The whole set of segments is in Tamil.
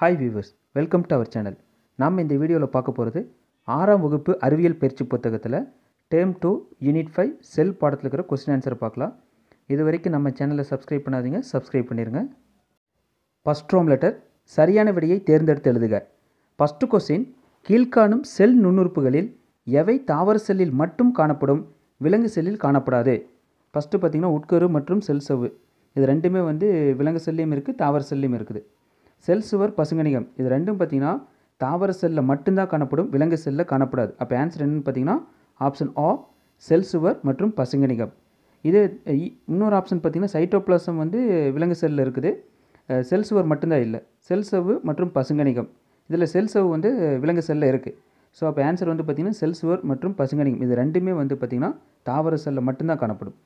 Hi viewers welcome to our channel நாம் இந்த வீடியோவில் பார்க்க போகிறது ஆறாம் வகுப்பு அறிவியல் பயிற்சி புத்தகத்தில் term two unit five cell பாடத்தில் இருக்கிற கொஸ்டின் ஆன்சர் பார்க்கலாம் இது வரைக்கும் நம்ம சேனலை சப்ஸ்கிரைப் பண்ணாதீங்க சப்ஸ்கிரைப் பண்ணிடுங்க ஃபஸ்ட் ரோம் லெட்டர் சரியான விடையை தேர்ந்தெடுத்து எழுதுக ஃபஸ்ட்டு கொஸ்டின் கீழ்காணும் செல் நுண்ணுறுப்புகளில் எவை தாவர செல்லில் மட்டும் காணப்படும் விலங்கு செல்லில் காணப்படாது ஃபஸ்ட்டு பார்த்திங்கன்னா உட்கரு மற்றும் செல் சவ்வு இது ரெண்டுமே வந்து விலங்கு செல்லையும் இருக்குது தாவர செல்லையும் இருக்குது செல் சுவர் பசுங்கணிகம் இது ரெண்டும் பார்த்தீங்கன்னா தாவர செல்லில் மட்டும்தான் காணப்படும் விலங்கு செல்லில் காணப்படாது அப்போ ஆன்சர் என்னென்னு பார்த்தீங்கன்னா ஆப்ஷன் ஆ செல் சுவர் மற்றும் பசுங்கணிகம் இது இன்னொரு ஆப்ஷன் பார்த்தீங்கன்னா சைட்டோப்ளாசம் வந்து விலங்கு செல்லில் இருக்குது செல் சுவர் மட்டும்தான் இல்லை செல் சவ்வு மற்றும் பசுங்கணிகம் இதில் செல் சவ்வு வந்து விலங்கு செல்லில் இருக்குது ஸோ அப்போ ஆன்சர் வந்து பார்த்திங்கன்னா செல் சுவர் மற்றும் பசுங்கணிகம் இது ரெண்டுமே வந்து பார்த்திங்கன்னா தாவர செல்லில் மட்டும்தான் காணப்படும்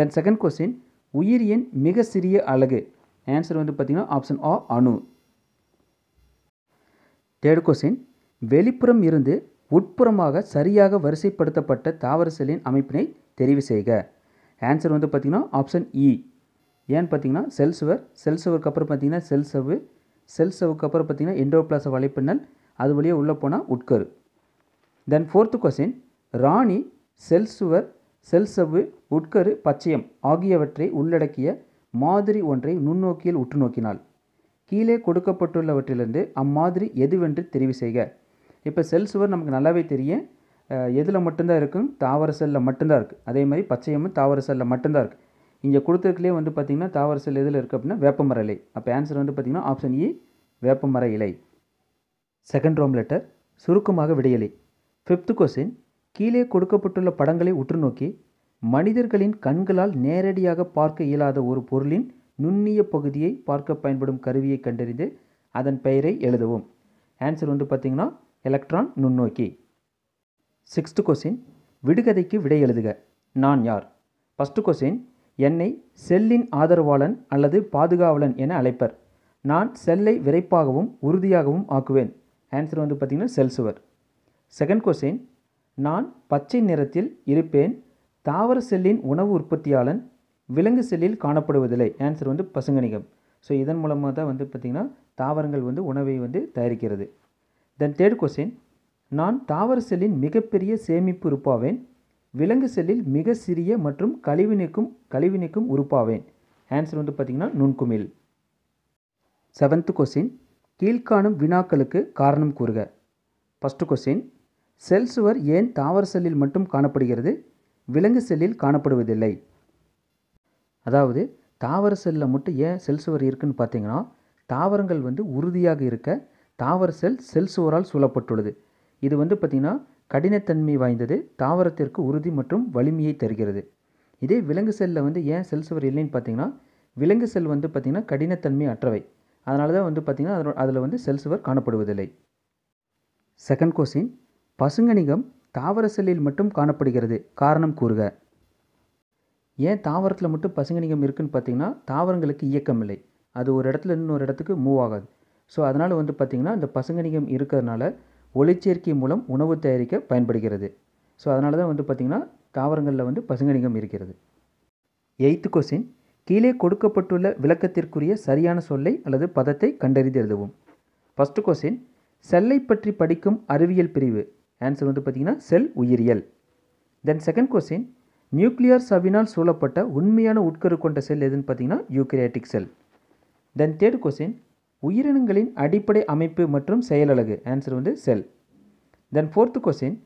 தென் செகண்ட் கொஸ்டின் உயிரியின் மிக சிறிய அழகு ஆன்சர் வந்து பார்த்தீங்கன்னா ஆப்ஷன் ஆ அணு தேர்ட் கொஸ்டின் வெளிப்புறம் இருந்து உட்புறமாக சரியாக வரிசைப்படுத்தப்பட்ட தாவர செல்லின் அமைப்பினை தெரிவு செய்க ஆன்சர் வந்து பார்த்திங்கன்னா ஆப்ஷன் இ e. ஏன்னு பார்த்தீங்கன்னா செல் சுவர் செல் சுவருக்கு அப்புறம் பார்த்தீங்கன்னா செல் சவ்வு சவுக்கு அப்புறம் பார்த்தீங்கன்னா எண்டோபிளாச வலைப்பின்னல் அது வழியே உள்ளே போனால் உட்கரு தென் ஃபோர்த்து கொஸ்டின் ராணி செல் சுவர் செல் உட்கரு பச்சையம் ஆகியவற்றை உள்ளடக்கிய மாதிரி ஒன்றை நுண்ணோக்கியில் உற்று நோக்கினாள் கீழே கொடுக்கப்பட்டுள்ளவற்றிலிருந்து அம்மாதிரி எதுவென்று தெரிவு செய்க இப்போ செல் சுவர் நமக்கு நல்லாவே தெரியும் எதில் மட்டும்தான் இருக்கும் தாவர செல்லில் மட்டும்தான் இருக்குது அதே மாதிரி பச்சையமும் தாவர செல்லில் மட்டும்தான் இருக்குது இங்கே கொடுத்துருக்கலையே வந்து பார்த்திங்கன்னா தாவர செல் எதில் இருக்குது அப்படின்னா வேப்பமர இலை அப்போ ஆன்சர் வந்து பார்த்திங்கன்னா ஆப்ஷன் இ e, வேப்பமர இலை செகண்ட் ரோம் லெட்டர் சுருக்கமாக விடையலை ஃபிஃப்த் கொஸ்டின் கீழே கொடுக்கப்பட்டுள்ள படங்களை உற்று நோக்கி மனிதர்களின் கண்களால் நேரடியாக பார்க்க இயலாத ஒரு பொருளின் நுண்ணிய பகுதியை பார்க்க பயன்படும் கருவியை கண்டறிந்து அதன் பெயரை எழுதவும் ஆன்சர் வந்து பார்த்திங்கன்னா எலக்ட்ரான் நுண்ணோக்கி சிக்ஸ்த்து கொஸ்டின் விடுகதைக்கு விடை எழுதுக நான் யார் ஃபஸ்ட்டு கொஸ்டின் என்னை செல்லின் ஆதரவாளன் அல்லது பாதுகாவலன் என அழைப்பர் நான் செல்லை விரைப்பாகவும் உறுதியாகவும் ஆக்குவேன் ஆன்சர் வந்து பார்த்திங்கன்னா செல் சுவர் செகண்ட் கொஸ்டின் நான் பச்சை நிறத்தில் இருப்பேன் தாவர செல்லின் உணவு உற்பத்தியாளன் விலங்கு செல்லில் காணப்படுவதில்லை ஆன்சர் வந்து பசுங்கணிகம் ஸோ இதன் மூலமாக தான் வந்து பார்த்திங்கன்னா தாவரங்கள் வந்து உணவை வந்து தயாரிக்கிறது தென் தேர்ட் கொஸ்டின் நான் தாவர செல்லின் மிகப்பெரிய சேமிப்பு உறுப்பாவேன் விலங்கு செல்லில் மிக சிறிய மற்றும் கழிவு நீக்கும் கழிவு நீக்கும் உறுப்பாவேன் ஆன்சர் வந்து பார்த்திங்கன்னா நுண்குமிழ் செவன்த் கொஸ்டின் கீழ்காணும் வினாக்களுக்கு காரணம் கூறுக ஃபஸ்ட்டு கொஸ்டின் செல் சுவர் ஏன் தாவர செல்லில் மட்டும் காணப்படுகிறது விலங்கு செல்லில் காணப்படுவதில்லை அதாவது தாவர செல்லில் மட்டும் ஏன் செல் சுவர் இருக்குன்னு பார்த்தீங்கன்னா தாவரங்கள் வந்து உறுதியாக இருக்க தாவர செல் செல் சுவரால் சூழப்பட்டுள்ளது இது வந்து பார்த்திங்கன்னா கடினத்தன்மை வாய்ந்தது தாவரத்திற்கு உறுதி மற்றும் வலிமையை தருகிறது இதே விலங்கு செல்லில் வந்து ஏன் செல் சுவர் இல்லைன்னு பார்த்தீங்கன்னா விலங்கு செல் வந்து பார்த்திங்கன்னா கடினத்தன்மை அற்றவை அதனால தான் வந்து பார்த்திங்கன்னா அதில் வந்து செல் சுவர் காணப்படுவதில்லை செகண்ட் கொஸ்டின் பசுங்கணிகம் தாவர செல்லில் மட்டும் காணப்படுகிறது காரணம் கூறுக ஏன் தாவரத்தில் மட்டும் பசுங்கணிகம் இருக்குதுன்னு பார்த்தீங்கன்னா தாவரங்களுக்கு இயக்கம் இல்லை அது ஒரு இடத்துல இன்னொரு இடத்துக்கு மூவ் ஆகாது ஸோ அதனால் வந்து பார்த்திங்கன்னா இந்த பசுங்கணிகம் இருக்கிறதுனால ஒளிச்சேர்க்கை மூலம் உணவு தயாரிக்க பயன்படுகிறது ஸோ அதனால தான் வந்து பார்த்திங்கன்னா தாவரங்களில் வந்து பசுங்கணிகம் இருக்கிறது எயித்து கொஸ்டின் கீழே கொடுக்கப்பட்டுள்ள விளக்கத்திற்குரிய சரியான சொல்லை அல்லது பதத்தை கண்டறிந்து எழுதுவோம் ஃபஸ்ட்டு கொஸ்டின் செல்லை பற்றி படிக்கும் அறிவியல் பிரிவு ஆன்சர் வந்து பார்த்திங்கன்னா செல் உயிரியல் தென் செகண்ட் கொஸ்டின் நியூக்ளியர் சவினால் சூழப்பட்ட உண்மையான உட்கரு கொண்ட செல் எதுன்னு பார்த்தீங்கன்னா eukaryotic cell then third question உயிரினங்களின் அடிப்படை அமைப்பு மற்றும் செயலழகு ஆன்சர் வந்து செல் தென் ஃபோர்த்து கொஸ்டின்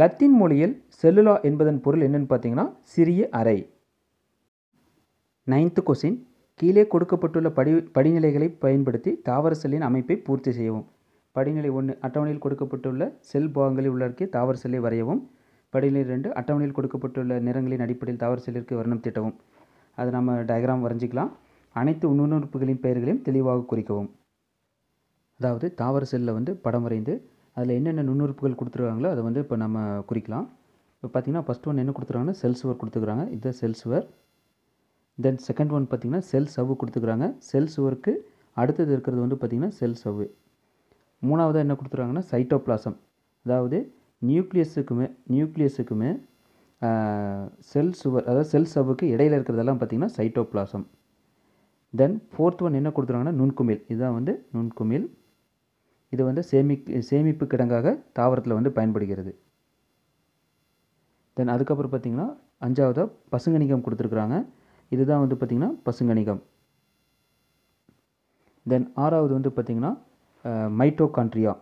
லத்தீன் மொழியில் செல்லுலா என்பதன் பொருள் என்னென்னு பார்த்தீங்கன்னா சிறிய அறை நைன்த்து கொஸ்டின் கீழே கொடுக்கப்பட்டுள்ள படி படிநிலைகளை பயன்படுத்தி தாவர செல்லின் அமைப்பை பூர்த்தி செய்யவும் படிநிலை ஒன்று அட்டவணையில் கொடுக்கப்பட்டுள்ள செல் பாகங்களில் உள்ளடக்கி தாவர செல்லை வரையவும் படிநிலை ரெண்டு அட்டவணையில் கொடுக்கப்பட்டுள்ள நிறங்களின் அடிப்படையில் தாவர செல்லிற்கு வர்ணம் திட்டவும் அதை நம்ம டயக்ராம் வரைஞ்சிக்கலாம் அனைத்து நுண்ணுறுப்புகளின் பெயர்களையும் தெளிவாக குறிக்கவும் அதாவது தாவர செல்லில் வந்து படம் வரைந்து அதில் என்னென்ன நுண்ணுறுப்புகள் கொடுத்துருக்காங்களோ அதை வந்து இப்போ நம்ம குறிக்கலாம் இப்போ பார்த்திங்கன்னா ஃபஸ்ட் ஒன் என்ன கொடுத்துருக்காங்கன்னா செல்ஸ் ஒர்க் கொடுத்துக்கிறாங்க இது செல் சுவர் தென் செகண்ட் ஒன் பார்த்திங்கன்னா செல் சவ்வு கொடுத்துக்கிறாங்க செல் சுவருக்கு அடுத்தது இருக்கிறது வந்து பார்த்திங்கன்னா செல் சவ்வு மூணாவதாக என்ன கொடுத்துருக்காங்கன்னா சைட்டோப்ளாசம் அதாவது நியூக்ளியஸுக்குமே நியூக்ளியஸுக்குமே செல் சுவர் அதாவது செல் சவுக்கு இடையில் இருக்கிறதெல்லாம் பார்த்திங்கன்னா சைட்டோப்ளாசம் தென் ஃபோர்த் ஒன் என்ன கொடுத்துருக்காங்கன்னா நுண்குமிழ் இதுதான் வந்து நுண்குமிழ் இது வந்து சேமி சேமிப்பு கிடங்காக தாவரத்தில் வந்து பயன்படுகிறது தென் அதுக்கப்புறம் பார்த்திங்கன்னா அஞ்சாவதாக பசுங்கணிகம் கொடுத்துருக்குறாங்க இதுதான் வந்து பார்த்திங்கன்னா பசுங்கணிகம் தென் ஆறாவது வந்து பார்த்திங்கன்னா மைட்டோகாண்ட்ரியா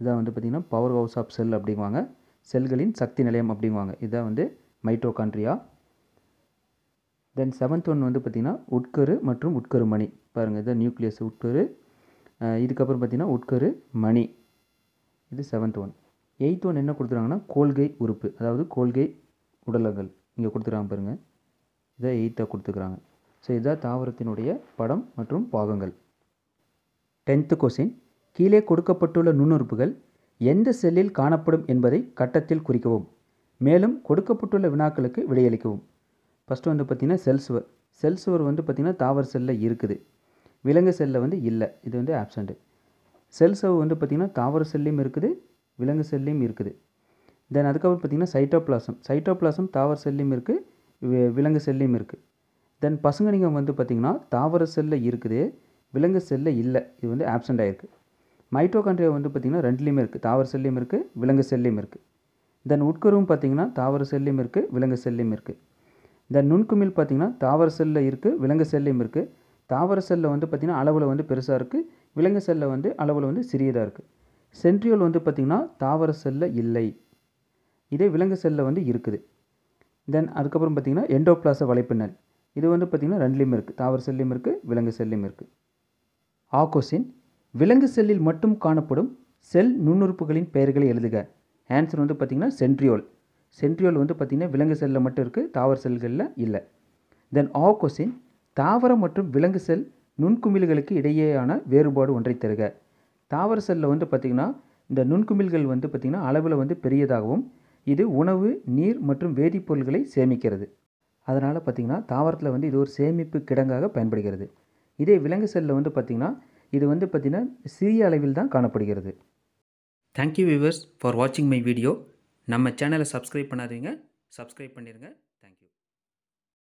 இதான் வந்து பார்த்திங்கன்னா பவர் ஹவுஸ் ஆஃப் செல் அப்படிங்குவாங்க செல்களின் சக்தி நிலையம் அப்படிங்குவாங்க இதான் வந்து மைட்டோகாண்ட்ரியா தென் செவன்த் ஒன் வந்து பார்த்திங்கன்னா உட்கரு மற்றும் உட்கரு மணி பாருங்கள் இதான் நியூக்ளியஸ் உட்கரு இதுக்கப்புறம் பார்த்திங்கன்னா உட்கரு மணி இது செவன்த் ஒன் எயித் ஒன் என்ன கொடுத்துருக்காங்கன்னா கோல்கை உறுப்பு அதாவது கோல்கை உடலங்கள் இங்கே கொடுத்துருக்காங்க பாருங்கள் இதை எயித்தாக கொடுத்துக்கிறாங்க ஸோ இதான் தாவரத்தினுடைய படம் மற்றும் பாகங்கள் டென்த்து கொஸ்டின் கீழே கொடுக்கப்பட்டுள்ள நுண்ணுறுப்புகள் எந்த செல்லில் காணப்படும் என்பதை கட்டத்தில் குறிக்கவும் மேலும் கொடுக்கப்பட்டுள்ள வினாக்களுக்கு விடையளிக்கவும் ஃபஸ்ட்டு வந்து பார்த்திங்கன்னா செல் செல்சுவர் செல் சுவர் வந்து பார்த்திங்கன்னா தாவர செல்லில் இருக்குது விலங்கு செல்லில் வந்து இல்லை இது வந்து ஆப்சண்ட்டு செல் வந்து பார்த்திங்கன்னா தாவர செல்லையும் இருக்குது விலங்கு செல்லையும் இருக்குது தென் அதுக்கப்புறம் பார்த்திங்கன்னா சைட்டோப்ளாசம் சைட்டோப்ளாசம் தாவர செல்லையும் இருக்குது விலங்கு செல்லையும் இருக்குது தென் பசுங்கணிகம் வந்து பார்த்திங்கன்னா தாவர செல்லில் இருக்குது விலங்கு செல்லில் இல்லை இது வந்து ஆப்சண்ட் ஆகிருக்கு மைட்டோகாண்ட்ரியா வந்து பார்த்திங்கன்னா ரெண்டுலேயும் இருக்குது தாவர செல்லையும் இருக்குது விலங்கு செல்லையும் இருக்குது தென் உட்கருவும் பார்த்திங்கன்னா தாவர செல்லையும் இருக்குது விலங்கு செல்லையும் இருக்குது தென் நுண்குமிழ் பார்த்திங்கன்னா தாவர செல்லில் இருக்குது விலங்கு செல்லையும் இருக்குது தாவர செல்லில் வந்து பார்த்திங்கன்னா அளவில் வந்து பெருசாக இருக்குது விலங்கு செல்லில் வந்து அளவில் வந்து சிறியதாக இருக்குது சென்ட்ரியோல் வந்து பார்த்திங்கன்னா தாவர செல்லில் இல்லை இதே விலங்கு செல்லில் வந்து இருக்குது தென் அதுக்கப்புறம் பார்த்திங்கன்னா எண்டோபிளாச வலைப்பின்னல் இது வந்து பார்த்திங்கன்னா ரெண்டுலேயும் இருக்குது தாவர செல்லையும் இருக்குது விலங்கு செல்லையும் இருக்குது ஆக்கோசின் விலங்கு செல்லில் மட்டும் காணப்படும் செல் நுண்ணுறுப்புகளின் பெயர்களை எழுதுக ஆன்சர் வந்து பார்த்திங்கன்னா சென்ட்ரியோல் சென்ட்ரியோல் வந்து பார்த்திங்கன்னா விலங்கு செல்லில் மட்டும் இருக்குது தாவர செல்களில் இல்லை தென் ஆ தாவரம் மற்றும் விலங்கு செல் நுண்குமிழ்களுக்கு இடையேயான வேறுபாடு ஒன்றை தருக தாவர செல்லில் வந்து பார்த்திங்கன்னா இந்த நுண்குமிழ்கள் வந்து பார்த்திங்கன்னா அளவில் வந்து பெரியதாகவும் இது உணவு நீர் மற்றும் வேதிப்பொருள்களை சேமிக்கிறது அதனால் பார்த்திங்கன்னா தாவரத்தில் வந்து இது ஒரு சேமிப்பு கிடங்காக பயன்படுகிறது இதே விலங்கு செல்லில் வந்து பார்த்திங்கன்னா இது வந்து பார்த்திங்கன்னா சிறிய அளவில் தான் காணப்படுகிறது தேங்க்யூ வியூவர்ஸ் ஃபார் வாட்சிங் மை வீடியோ நம்ம சேனலை சப்ஸ்கிரைப் பண்ணாதீங்க சப்ஸ்கிரைப் பண்ணிடுங்க